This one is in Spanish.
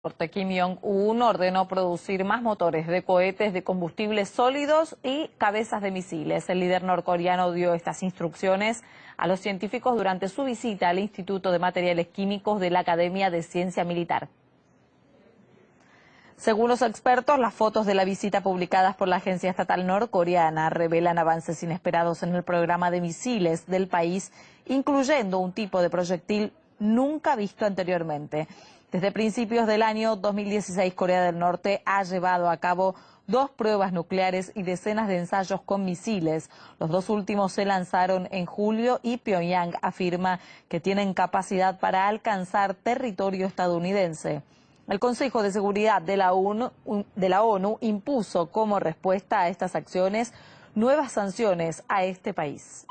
Porte Kim Jong-un ordenó producir más motores de cohetes de combustibles sólidos y cabezas de misiles. El líder norcoreano dio estas instrucciones a los científicos durante su visita al Instituto de Materiales Químicos de la Academia de Ciencia Militar. Según los expertos, las fotos de la visita publicadas por la agencia estatal norcoreana revelan avances inesperados en el programa de misiles del país, incluyendo un tipo de proyectil nunca visto anteriormente. Desde principios del año 2016, Corea del Norte ha llevado a cabo dos pruebas nucleares y decenas de ensayos con misiles. Los dos últimos se lanzaron en julio y Pyongyang afirma que tienen capacidad para alcanzar territorio estadounidense. El Consejo de Seguridad de la ONU, impuso como respuesta a estas acciones nuevas sanciones a este país.